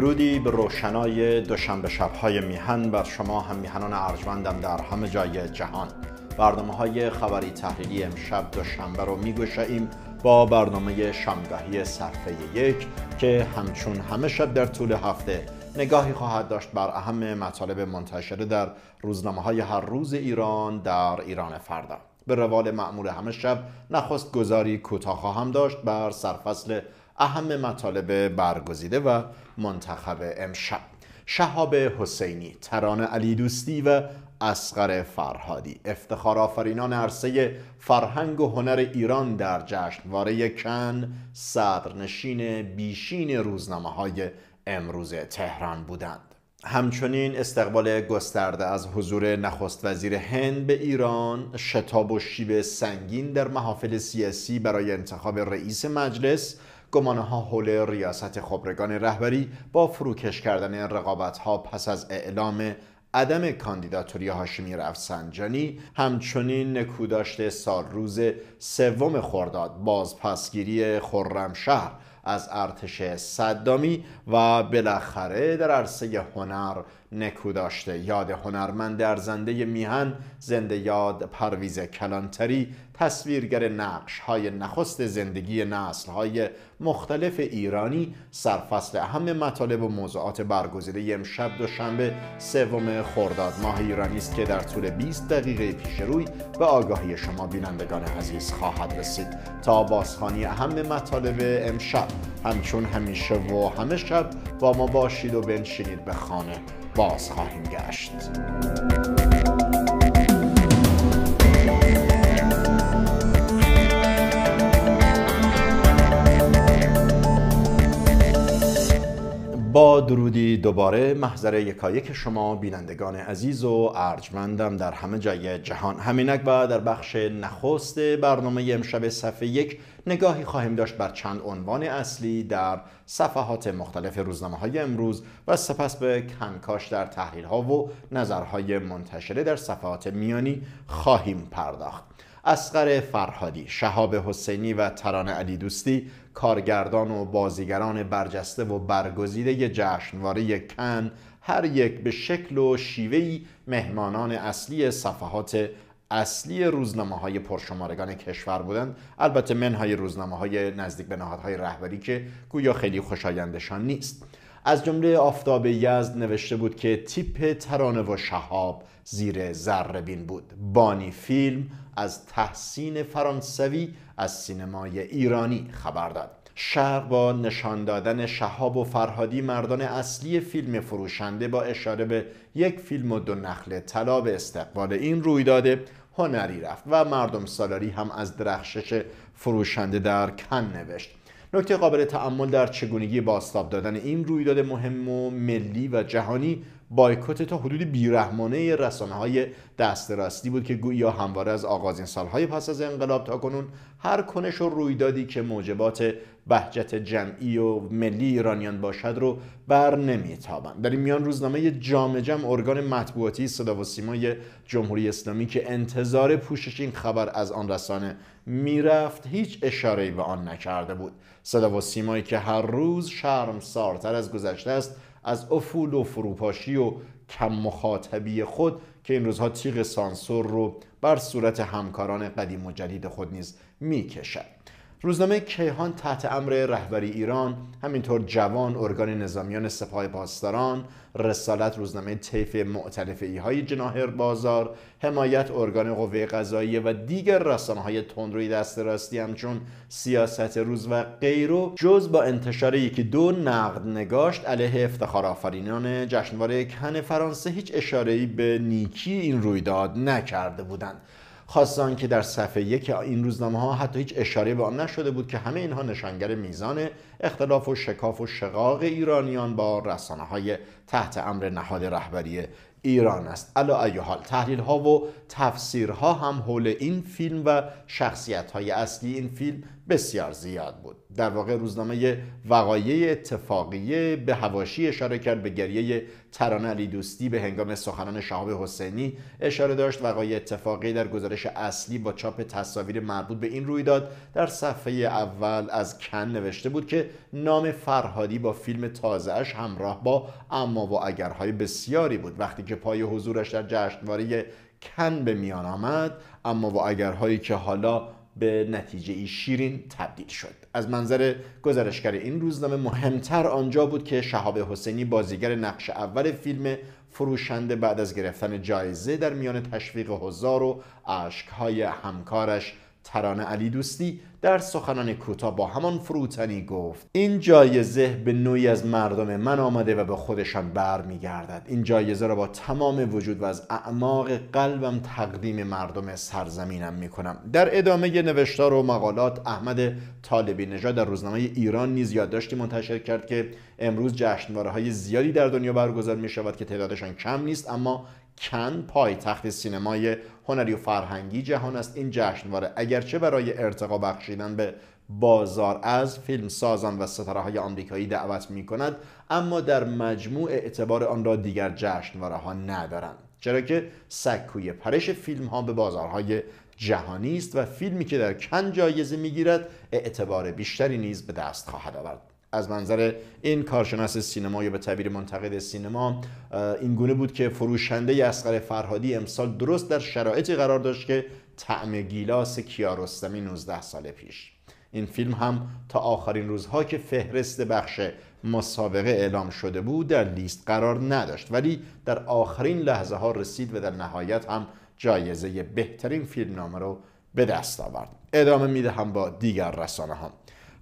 درودی به روشنای دوشنبه شبهای میهن بر شما هم میهنان ارجمندم در همه جای جهان برنامه های خبری تحلیلی امشب دوشنبه رو میگوشاییم با برنامه شامگاهی صفحه یک که همچون همه شب در طول هفته نگاهی خواهد داشت بر اهم مطالب منتشره در روزنامه های هر روز ایران در ایران فردا به روال معمول همه شب نخست گذاری کوتاه خواهم داشت بر سرفصل اهم مطالب برگزیده و منتخب امشب شهاب حسینی، تران علی دوستی و اسقر فرهادی افتخار آفرینان عرصه فرهنگ و هنر ایران در جشنواره کن صدرنشین بیشین روزنامه های امروز تهران بودند همچنین استقبال گسترده از حضور نخست وزیر هند به ایران شتاب و شیب سنگین در محافل سیاسی برای انتخاب رئیس مجلس ها حول ریاست خبرگان رهبری با فروکش کردن رقابت ها پس از اعلام عدم کاندیداتوری هاشمی رفسنجانی همچنین نکوداشت سال روز سوم خرداد بازپسگیری خرمشهر از ارتش صدامی و بالاخره در عرصه هنر نکو داشته یاد هنرمند زنده میهن زنده یاد پرویز کلانتری تصویرگر نقش های نخست زندگی نسل های مختلف ایرانی سرفصل اهم مطالب و موضوعات برگزیده امشب دوشنبه سوم خرداد ماه ایرانی است که در طول 20 دقیقه پیش روی به آگاهی شما بینندگان عزیز خواهد رسید تا بازخوانی اهم مطالب امشب همچون همیشه و همه شب با ما باشید و بنشینید به خانه باز خواهیم گشت با درودی دوباره محضر یکایک شما بینندگان عزیز و ارجمندم در همه جای جهان همینک و در بخش نخست برنامه امشب صفحه یک نگاهی خواهیم داشت بر چند عنوان اصلی در صفحات مختلف روزنامه های امروز و سپس به کنکاش در تحلیل ها و نظرهای منتشره در صفحات میانی خواهیم پرداخت اسقر فرهادی، شهاب حسینی و ترانه علی دوستی کارگردان و بازیگران برجسته و برگزیده جشنواره کن هر یک به شکل و شیوهی مهمانان اصلی صفحات اصلی روزنامه های پرشمارگان کشور بودند البته منهای روزنامه های نزدیک به نهادهای رهبری که گویا خیلی خوشایندشان نیست از جمله آفتاب یزد نوشته بود که تیپ ترانه و شهاب زیر بین بود بانی فیلم از تحسین فرانسوی از سینمای ایرانی خبر داد شرق با نشان دادن شهاب و فرهادی مردان اصلی فیلم فروشنده با اشاره به یک فیلم و دو نخل طلا به استقبال این رویداد هنری رفت و مردم سالاری هم از درخشش فروشنده در کن نوشت نکته قابل تعمل در چگونگی باستاب دادن این رویداد مهم و ملی و جهانی بایکوت تا حدودی بیرحمانه رسانه های دست راستی بود که گویا همواره از آغازین سالهای پس از انقلاب تا کنون هر کنش و رویدادی که موجبات بهجت جمعی و ملی ایرانیان باشد رو بر نمیتابند در این میان روزنامه جامع جمع ارگان مطبوعاتی صدا و سیمای جمهوری اسلامی که انتظار پوشش این خبر از آن رسانه میرفت هیچ اشاره به آن نکرده بود صدا و سیمایی که هر روز شرمسارتر از گذشته است از افول و فروپاشی و کم مخاطبی خود که این روزها تیغ سانسور رو بر صورت همکاران قدیم و جدید خود نیز میکشد روزنامه کیهان تحت امر رهبری ایران همینطور جوان ارگان نظامیان سپاه پاسداران رسالت روزنامه طیف معتلفه های جناهر بازار حمایت ارگان قوه قضاییه و دیگر رسانه های تندروی دست راستی همچون سیاست روز و غیرو جز با انتشار یکی دو نقد نگاشت علیه افتخار آفرینان جشنواره کن فرانسه هیچ ای به نیکی این رویداد نکرده بودند خواستان که در صفحه یک این روزنامه ها حتی هیچ اشاره به آن نشده بود که همه اینها نشانگر میزان اختلاف و شکاف و شقاق ایرانیان با رسانه های تحت امر نهاد رهبری ایران است الا ای حال تحلیل ها و تفسیرها هم حول این فیلم و شخصیت های اصلی این فیلم بسیار زیاد بود در واقع روزنامه وقایع اتفاقیه به هواشی اشاره کرد به گریه ترانه علی دوستی به هنگام سخنان شهاب حسینی اشاره داشت وقایع اتفاقی در گزارش اصلی با چاپ تصاویر مربوط به این رویداد در صفحه اول از کن نوشته بود که نام فرهادی با فیلم تازهش همراه با اما و اگرهای بسیاری بود وقتی که پای حضورش در جشنواره کن به میان آمد اما و اگرهایی که حالا به نتیجه شیرین تبدیل شد از منظر گزارشگر این روزنامه مهمتر آنجا بود که شهاب حسینی بازیگر نقش اول فیلم فروشنده بعد از گرفتن جایزه در میان تشویق هزار و اشکهای همکارش ترانه علی دوستی در سخنان کوتاه با همان فروتنی گفت این جایزه به نوعی از مردم من آمده و به خودشان گردد این جایزه را با تمام وجود و از اعماق قلبم تقدیم مردم سرزمینم می کنم در ادامه نوشتار و مقالات احمد طالبی نژاد در روزنامه ایران نیز یادداشتی منتشر کرد که امروز جشنواره های زیادی در دنیا برگزار می شود که تعدادشان کم نیست اما کن تخت سینمای هنری و فرهنگی جهان است این جشنواره اگرچه برای ارتقا بخشیدن به بازار از فیلم سازان و ستاره های آمریکایی دعوت می کند اما در مجموع اعتبار آن را دیگر جشنواره ها ندارند چرا که سکوی پرش فیلم ها به بازارهای جهانی است و فیلمی که در کن جایزه میگیرد اعتبار بیشتری نیز به دست خواهد آورد از منظر این کارشناس سینما یا به تعبیر منتقد سینما این گونه بود که فروشنده اسقر فرهادی امسال درست در شرایطی قرار داشت که طعم گیلاس کیارستمی 19 سال پیش این فیلم هم تا آخرین روزها که فهرست بخش مسابقه اعلام شده بود در لیست قرار نداشت ولی در آخرین لحظه ها رسید و در نهایت هم جایزه بهترین فیلم نامه رو به دست آورد ادامه میدهم با دیگر رسانه هم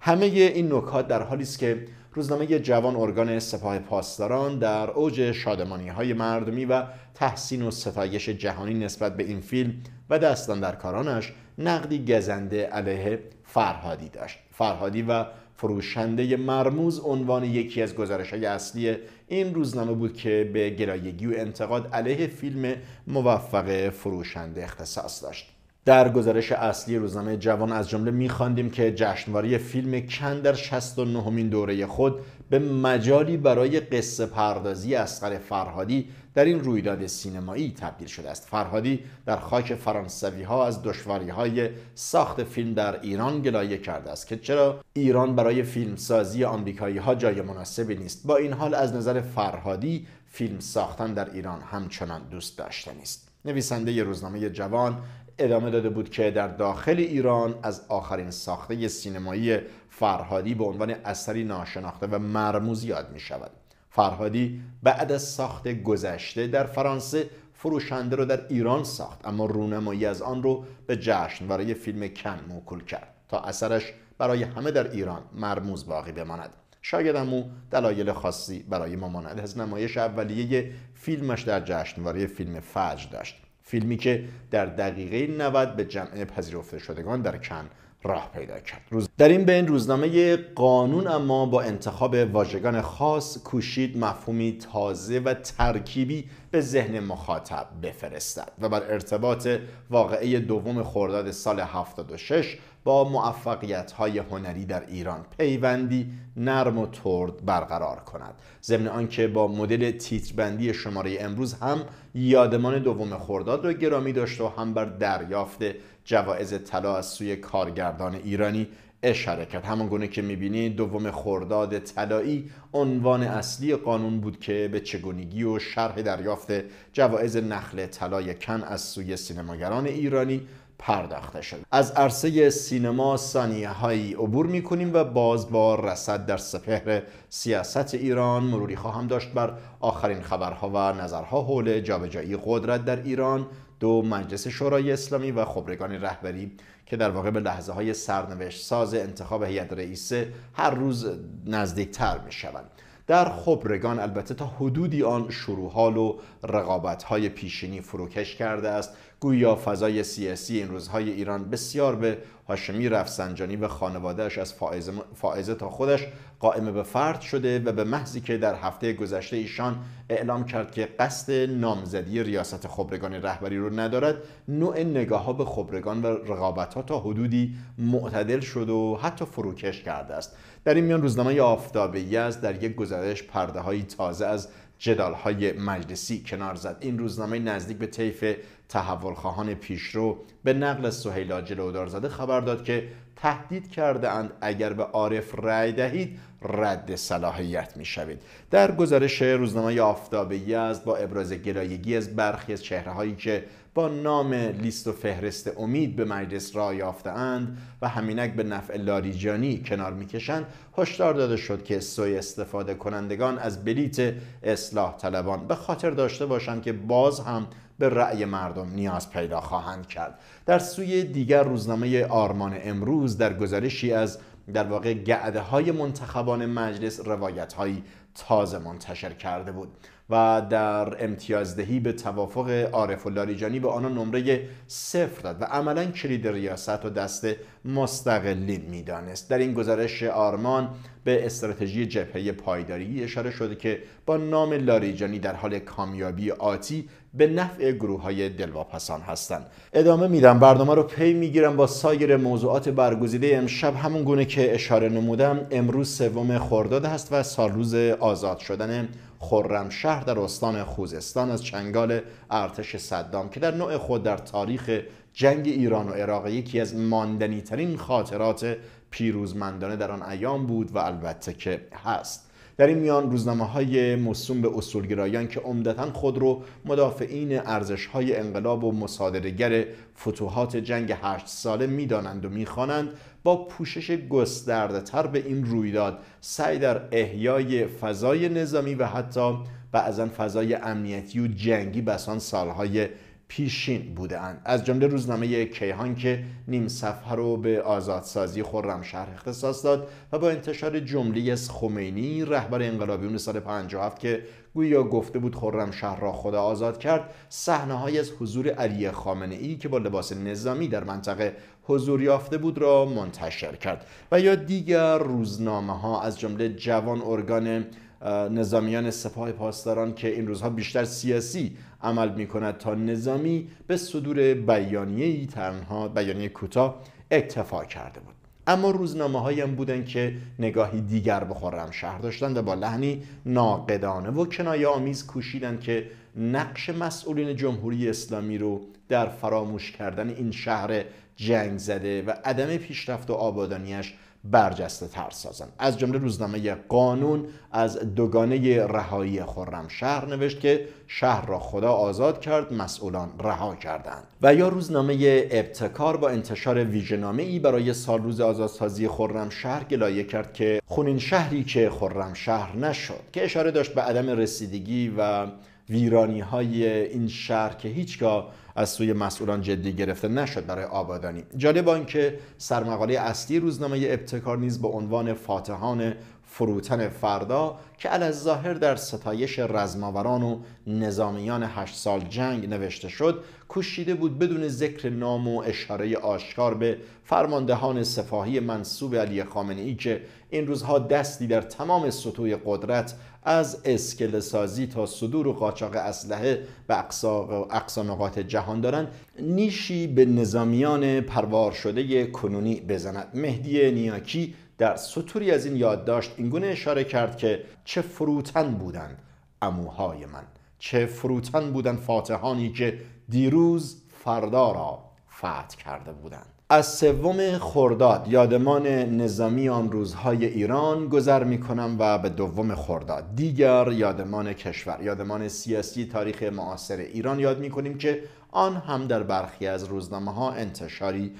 همه این نکات در حالی است که روزنامه جوان ارگان سپاه پاسداران در اوج شادمانی های مردمی و تحسین و ستایش جهانی نسبت به این فیلم و در کارانش نقدی گزنده علیه فرهادی داشت فرهادی و فروشنده مرموز عنوان یکی از گزارش های اصلی این روزنامه بود که به گرایگی و انتقاد علیه فیلم موفق فروشنده اختصاص داشت در گزارش اصلی روزنامه جوان از جمله میخواندیم که جشنواره فیلم کن در 69 مین دوره خود به مجالی برای قصه پردازی اسقر فرهادی در این رویداد سینمایی تبدیل شده است فرهادی در خاک فرانسوی ها از دشواری های ساخت فیلم در ایران گلایه کرده است که چرا ایران برای فیلمسازی آمریکایی ها جای مناسبی نیست با این حال از نظر فرهادی فیلم ساختن در ایران همچنان دوست داشته نیست. نویسنده روزنامه جوان ادامه داده بود که در داخل ایران از آخرین ساخته سینمایی فرهادی به عنوان اثری ناشناخته و مرموز یاد می شود فرهادی بعد از ساخت گذشته در فرانسه فروشنده رو در ایران ساخت اما رونمایی از آن رو به جشن برای فیلم کن موکول کرد تا اثرش برای همه در ایران مرموز باقی بماند شاید او دلایل خاصی برای ممانعت از نمایش اولیه فیلمش در جشنواره فیلم فجر داشت فیلمی که در دقیقه 90 به جمع پذیرفته شدگان در کن راه پیدا کرد روز در این بین روزنامه قانون اما با انتخاب واژگان خاص کوشید مفهومی تازه و ترکیبی به ذهن مخاطب بفرستد و بر ارتباط واقعه دوم خرداد سال 76 با موفقیت های هنری در ایران پیوندی نرم و ترد برقرار کند ضمن آنکه با مدل تیتربندی شماره امروز هم یادمان دوم خورداد را گرامی داشت و هم بر دریافت جوایز طلا از سوی کارگردان ایرانی اشاره کرد همان گونه که میبینید دوم خرداد طلایی عنوان اصلی قانون بود که به چگونگی و شرح دریافت جوایز نخل طلای کن از سوی سینماگران ایرانی پرداخته شد از عرصه سینما ثانیه هایی عبور می کنیم و باز با رسد در سپهر سیاست ایران مروری خواهم داشت بر آخرین خبرها و نظرها حول جابجایی قدرت در ایران دو مجلس شورای اسلامی و خبرگان رهبری که در واقع به لحظه های سرنوشت ساز انتخاب هیئت رئیسه هر روز نزدیکتر می شوند. در خبرگان البته تا حدودی آن شروع و های پیشینی فروکش کرده است گویا فضای سیاسی این روزهای ایران بسیار به هاشمی رفسنجانی و خانوادهش از فائزه تا خودش قائم به فرد شده و به محضی که در هفته گذشته ایشان اعلام کرد که قصد نامزدی ریاست خبرگان رهبری رو ندارد نوع نگاه ها به خبرگان و رقابت ها تا حدودی معتدل شد و حتی فروکش کرده است در این میان روزنامه آفتاب یزد در یک گزارش پرده های تازه از جدالهای مجلسی کنار زد این روزنامه نزدیک به طیف تحولخواهان پیشرو به نقل سهیلا جلودار زده خبر داد که تهدید کرده اند اگر به عارف رأی دهید رد صلاحیت می در گزارش روزنامه آفتاب یزد با ابراز گرایگی از برخی از چهره که با نام لیست و فهرست امید به مجلس را یافتهاند و همینک به نفع لاریجانی کنار میکشند هشدار داده شد که سوی استفاده کنندگان از بلیت اصلاح طلبان به خاطر داشته باشند که باز هم به رأی مردم نیاز پیدا خواهند کرد در سوی دیگر روزنامه آرمان امروز در گزارشی از در واقع گعده های منتخبان مجلس روایت هایی تازه منتشر کرده بود و در امتیازدهی به توافق عارف و لاریجانی به آنها نمره صفر داد و عملا کلید ریاست و دست مستقلین میدانست در این گزارش آرمان به استراتژی جبهه پایداری اشاره شده که با نام لاریجانی در حال کامیابی آتی به نفع گروه های دلواپسان هستند ادامه میدم برنامه رو پی میگیرم با سایر موضوعات برگزیده امشب همون گونه که اشاره نمودم امروز سوم خرداد هست و سالروز آزاد شدن خرمشهر در استان خوزستان از چنگال ارتش صدام که در نوع خود در تاریخ جنگ ایران و عراق یکی از ماندنی ترین خاطرات پیروزمندانه در آن ایام بود و البته که هست در این میان روزنامه های مصوم به اصولگرایان که عمدتا خود رو مدافعین ارزش های انقلاب و مصادرهگر فتوحات جنگ هشت ساله میدانند و میخوانند با پوشش گستردهتر به این رویداد سعی در احیای فضای نظامی و حتی بعضا فضای امنیتی و جنگی بسان سالهای پیشین بودند از جمله روزنامه کیهان که نیم صفحه رو به آزادسازی خرمشهر اختصاص داد و با انتشار جمله از خمینی رهبر انقلابیون سال 57 که گویا گفته بود خرمشهر را خدا آزاد کرد صحنه های از حضور علی خامنه ای که با لباس نظامی در منطقه حضور یافته بود را منتشر کرد و یا دیگر روزنامه ها از جمله جوان ارگان نظامیان سپاه پاسداران که این روزها بیشتر سیاسی عمل می کند تا نظامی به صدور بیانیه تنها بیانیه کوتاه اکتفا کرده بود اما روزنامه هایم بودن که نگاهی دیگر به خورم شهر داشتند و با لحنی ناقدانه و کنایه آمیز کوشیدن که نقش مسئولین جمهوری اسلامی رو در فراموش کردن این شهر جنگ زده و عدم پیشرفت و آبادانیش برجسته تر سازند از جمله روزنامه قانون از دوگانه رهایی شهر نوشت که شهر را خدا آزاد کرد مسئولان رها کردند و یا روزنامه ابتکار با انتشار ویژنامه ای برای سالروز آزادسازی خرمشهر گلایه کرد که خونین شهری که شهر نشد که اشاره داشت به عدم رسیدگی و ویرانی های این شهر که هیچگاه از سوی مسئولان جدی گرفته نشد برای آبادانی جالب آنکه سرمقاله اصلی روزنامه ابتکار نیز به عنوان فاتحان فروتن فردا که علی ظاهر در ستایش رزماوران و نظامیان هشت سال جنگ نوشته شد کوشیده بود بدون ذکر نام و اشاره آشکار به فرماندهان سپاهی منصوب علی خامنه ای که این روزها دستی در تمام سطوح قدرت از اسکل سازی تا صدور و قاچاق اسلحه و اقصا نقاط جهان دارند نیشی به نظامیان پروار شده کنونی بزند مهدی نیاکی در سطوری از این یادداشت اینگونه اشاره کرد که چه فروتن بودن اموهای من چه فروتن بودن فاتحانی که دیروز فردا را فتح کرده بودند از سوم خرداد یادمان نظامی آن روزهای ایران گذر می کنم و به دوم خرداد دیگر یادمان کشور یادمان سیاسی تاریخ معاصر ایران یاد می کنیم که آن هم در برخی از روزنامه ها انتشاری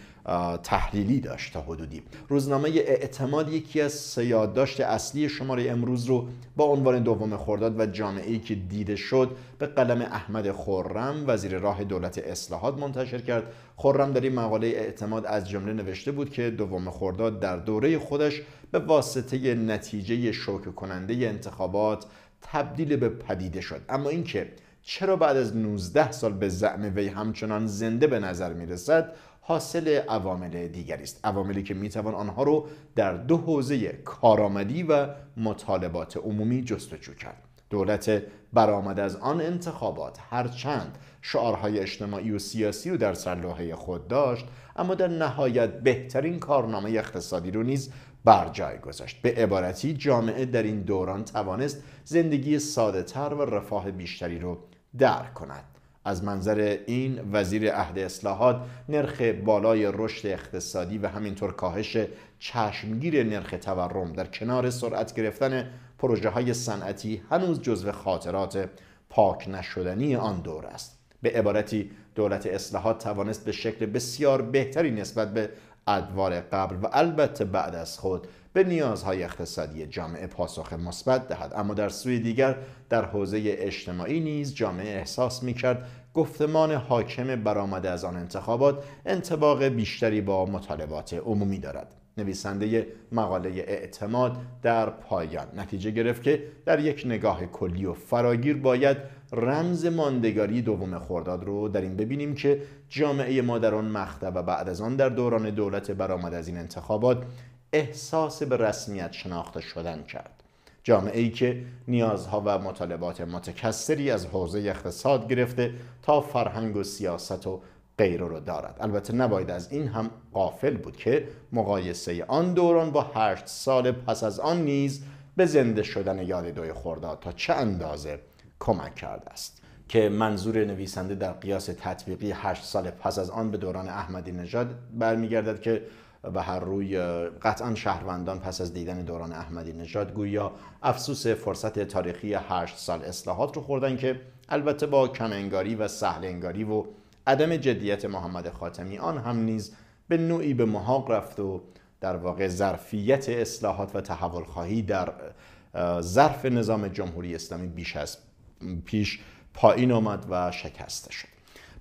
تحلیلی داشت تا حدودی روزنامه اعتماد یکی از داشت اصلی شماره امروز رو با عنوان دوم خورداد و جامعه که دیده شد به قلم احمد خورم وزیر راه دولت اصلاحات منتشر کرد خورم در این مقاله اعتماد از جمله نوشته بود که دوم خورداد در دوره خودش به واسطه نتیجه شوک کننده انتخابات تبدیل به پدیده شد اما اینکه چرا بعد از 19 سال به زعم وی همچنان زنده به نظر می رسد حاصل عوامل دیگری است عواملی که توان آنها رو در دو حوزه کارآمدی و مطالبات عمومی جستجو کرد دولت برآمده از آن انتخابات هرچند شعارهای اجتماعی و سیاسی رو در سرلوحه خود داشت اما در نهایت بهترین کارنامه اقتصادی رو نیز بر جای گذاشت به عبارتی جامعه در این دوران توانست زندگی ساده تر و رفاه بیشتری رو درک کند از منظر این وزیر عهد اصلاحات نرخ بالای رشد اقتصادی و همینطور کاهش چشمگیر نرخ تورم در کنار سرعت گرفتن پروژه های صنعتی هنوز جزو خاطرات پاک نشدنی آن دور است به عبارتی دولت اصلاحات توانست به شکل بسیار بهتری نسبت به ادوار قبل و البته بعد از خود به نیازهای اقتصادی جامعه پاسخ مثبت دهد اما در سوی دیگر در حوزه اجتماعی نیز جامعه احساس کرد گفتمان حاکم برآمده از آن انتخابات انتباق بیشتری با مطالبات عمومی دارد نویسنده مقاله اعتماد در پایان نتیجه گرفت که در یک نگاه کلی و فراگیر باید رمز ماندگاری دوم خورداد رو در این ببینیم که جامعه ما در آن و بعد از آن در دوران دولت برآمد از این انتخابات احساس به رسمیت شناخته شدن کرد جامعه ای که نیازها و مطالبات متکثری از حوزه اقتصاد گرفته تا فرهنگ و سیاست و غیره رو دارد البته نباید از این هم قافل بود که مقایسه آن دوران با هشت سال پس از آن نیز به زنده شدن یاد دوی خورداد تا چه اندازه کمک کرده است که منظور نویسنده در قیاس تطبیقی هشت سال پس از آن به دوران احمدی نژاد برمیگردد که و هر روی قطعا شهروندان پس از دیدن دوران احمدی نژاد گویا افسوس فرصت تاریخی هشت سال اصلاحات رو خوردن که البته با کم و سهل انگاری و عدم جدیت محمد خاتمی آن هم نیز به نوعی به محاق رفت و در واقع ظرفیت اصلاحات و تحول خواهی در ظرف نظام جمهوری اسلامی بیش از پیش پایین آمد و شکسته شد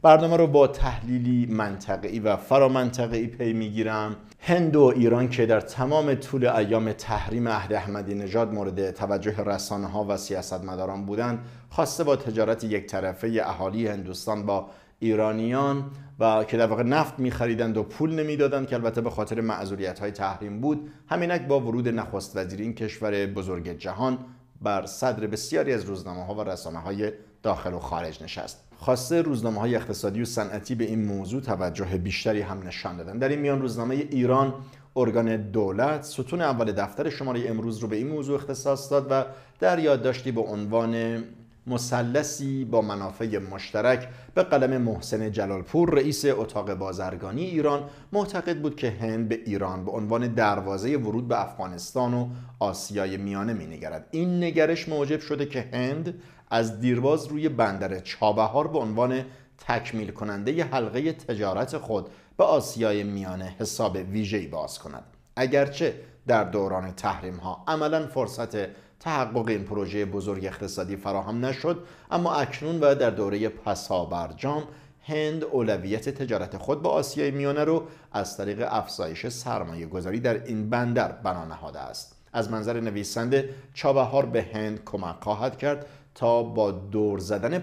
برنامه رو با تحلیلی منطقه‌ای و فرامنطقه‌ای پی میگیرم هند و ایران که در تمام طول ایام تحریم عهد احمدی نژاد مورد توجه رسانه ها و سیاستمداران بودند خواسته با تجارت یک طرفه اهالی هندوستان با ایرانیان و که در واقع نفت می‌خریدند و پول نمی‌دادند که البته به خاطر معذوریت های تحریم بود همینک با ورود نخست وزیر این کشور بزرگ جهان بر صدر بسیاری از روزنامه و رسانه داخل و خارج نشست خواسته روزنامه های اقتصادی و صنعتی به این موضوع توجه بیشتری هم نشان دادن در این میان روزنامه ایران ارگان دولت ستون اول دفتر شماره امروز رو به این موضوع اختصاص داد و در یادداشتی به عنوان مسلسی با منافع مشترک به قلم محسن جلالپور رئیس اتاق بازرگانی ایران معتقد بود که هند به ایران به عنوان دروازه ورود به افغانستان و آسیای میانه مینگرد این نگرش موجب شده که هند از دیرباز روی بندر چابهار به عنوان تکمیل کننده ی حلقه تجارت خود به آسیای میانه حساب ویژه‌ای باز کند اگرچه در دوران تحریم ها عملا فرصت تحقق این پروژه بزرگ اقتصادی فراهم نشد اما اکنون و در دوره پسابرجام هند اولویت تجارت خود با آسیای میانه رو از طریق افزایش سرمایه گذاری در این بندر بنا نهاده است از منظر نویسنده چابهار به هند کمک خواهد کرد تا با دور زدن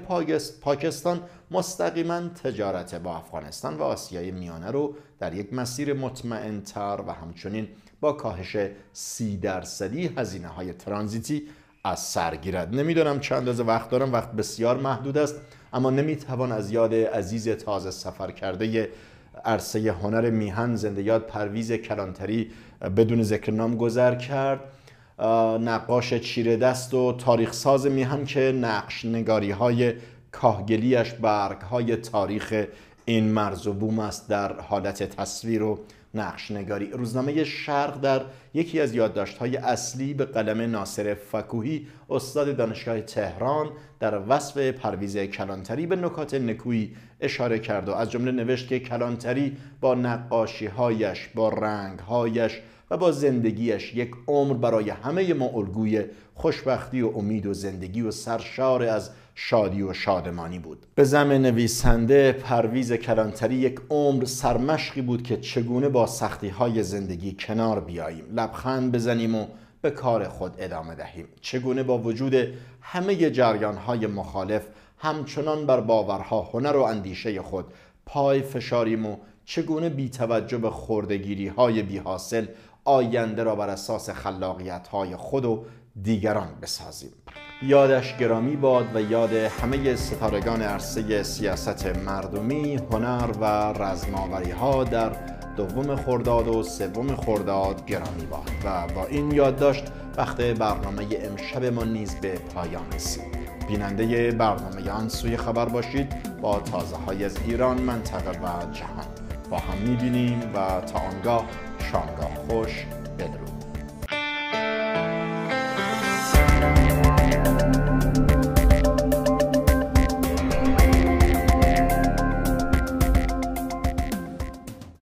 پاکستان مستقیما تجارت با افغانستان و آسیای میانه رو در یک مسیر مطمئنتر و همچنین با کاهش سی درصدی هزینه های ترانزیتی از سر گیرد نمیدانم چند از وقت دارم وقت بسیار محدود است اما نمیتوان از یاد عزیز تازه سفر کرده عرصه هنر میهن زنده یاد پرویز کلانتری بدون ذکر نام گذر کرد نقاش چیره دست و تاریخ ساز میهن که نقش نگاری های کاهگلیش برگ های تاریخ این مرز و بوم است در حالت تصویر و نقشنگاری نگاری روزنامه شرق در یکی از یادداشت های اصلی به قلم ناصر فکوهی استاد دانشگاه تهران در وصف پرویز کلانتری به نکات نکویی اشاره کرد و از جمله نوشت که کلانتری با نقاشی هایش با رنگ هایش و با زندگیش یک عمر برای همه ما الگوی خوشبختی و امید و زندگی و سرشار از شادی و شادمانی بود به زم نویسنده پرویز کلانتری یک عمر سرمشقی بود که چگونه با سختی های زندگی کنار بیاییم لبخند بزنیم و به کار خود ادامه دهیم چگونه با وجود همه جریان های مخالف همچنان بر باورها هنر و اندیشه خود پای فشاریم و چگونه بی توجه به خوردگیری های بی حاصل آینده را بر اساس خلاقیت های خود و دیگران بسازیم یادش گرامی باد و یاد همه ستارگان عرصه سیاست مردمی، هنر و رزماوری ها در دوم خرداد و سوم خرداد گرامی باد و با این یادداشت وقت برنامه امشب ما نیز به پایان رسید. بیننده برنامه آن سوی خبر باشید با تازه های از ایران منطقه و جهان با هم میبینیم و تا آنگاه شامگاه خوش بدرود